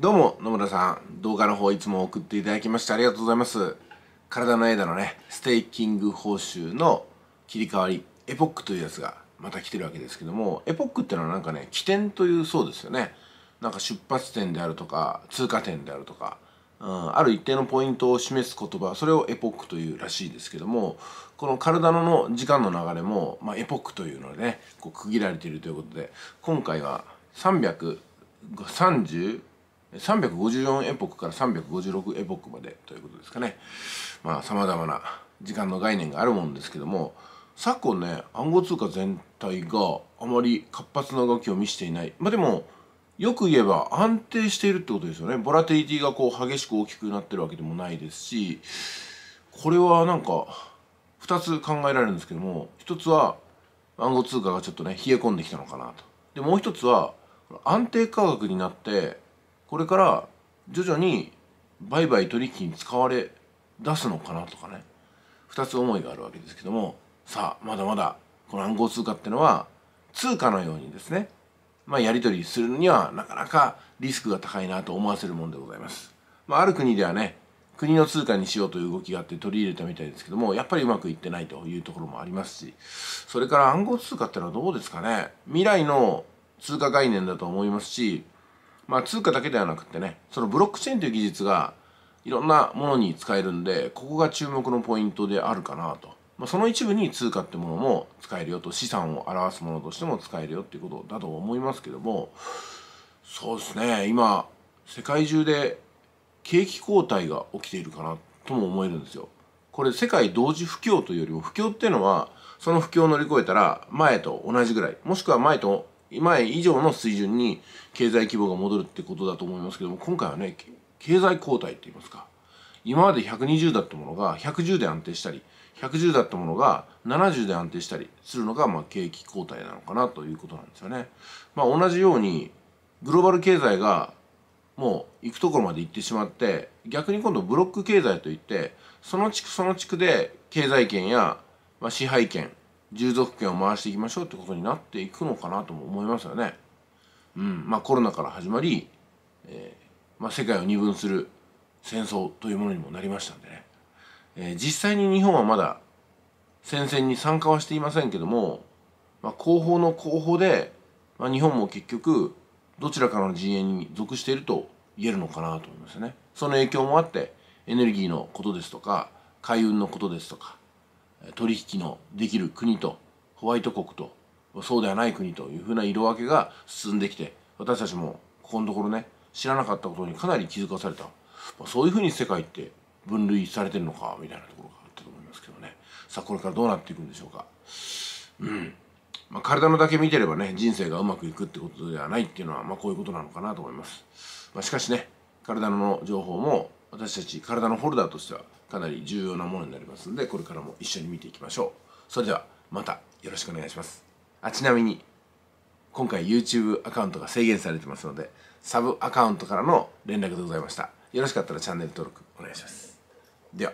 どうも野村さん動画の方いつも送っていただきましてありがとうございます体の枝のねステーキング報酬の切り替わりエポックというやつがまた来てるわけですけどもエポックってのはなんかね起点というそうですよねなんか出発点であるとか通過点であるとかうん、ある一定のポイントを示す言葉それをエポックというらしいですけどもこの体の時間の流れも、まあ、エポックというのでねこう区切られているということで今回は330 354エポックから356エポックまでということですかねまあさまざまな時間の概念があるもんですけども昨今ね暗号通貨全体があまり活発な動きを見せていないまあでもよく言えば安定しているってことですよねボラティリティがこう激しく大きくなってるわけでもないですしこれはなんか2つ考えられるんですけども1つは暗号通貨がちょっとね冷え込んできたのかなとでもう1つは安定価格になってこれから徐々に売買取引に使われ出すのかなとかね2つ思いがあるわけですけどもさあまだまだこの暗号通貨ってのは通貨のようにですねまあ、やり取りするにはなかなかリスクが高いなと思わせるもんでございます。まあ、ある国ではね、国の通貨にしようという動きがあって取り入れたみたいですけども、やっぱりうまくいってないというところもありますし、それから暗号通貨ってのはどうですかね。未来の通貨概念だと思いますし、まあ、通貨だけではなくてねそのブロックチェーンという技術がいろんなものに使えるんでここが注目のポイントであるかなと、まあ、その一部に通貨ってものも使えるよと資産を表すものとしても使えるよっていうことだと思いますけどもそうですね今世界中で景気後退が起きているかなとも思えるんですよ。これ世界同時不況というよりも不況っていうのはその不況を乗り越えたら前と同じぐらいもしくは前と前以上の水準に経済規模が戻るってことだと思いますけども今回はね経済後退って言いますか今まで120だったものが110で安定したり110だったものが70で安定したりするのがまあ景気後退なのかなということなんですよね。まあ、同じようにグローバル経済がもう行くところまで行ってしまって逆に今度ブロック経済といってその地区その地区で経済圏や、まあ、支配権従属権を回していきましょうってことになっていくのかなとも思いますよね。うん、まあコロナから始まり、えー、まあ、世界を二分する戦争というものにもなりましたんでね、えー、実際に日本はまだ戦線に参加はしていませんけども、まあ、後方の後方で、まあ、日本も結局どちらかの陣営に属していると言えるのかなと思いますね。その影響もあってエネルギーのことですとか海運のことですとか取引のできる国とホワイト国とそうではない国というふうな色分けが進んできて私たちもここのところね知らなかったことにかなり気づかされた、まあ、そういうふうに世界って分類されてるのかみたいなところがあったと思いますけどねさあこれからどうなっていくんでしょうかうん、まあ、体のだけ見てればね人生がうまくいくってことではないっていうのは、まあ、こういうことなのかなと思います、まあ、しかしね体の情報も私たち体のホルダーとしてはかなり重要なものになりますのでこれからも一緒に見ていきましょうそれではまたよろしくお願いしますあちなみに今回 YouTube アカウントが制限されてますのでサブアカウントからの連絡でございましたよろしかったらチャンネル登録お願いしますでは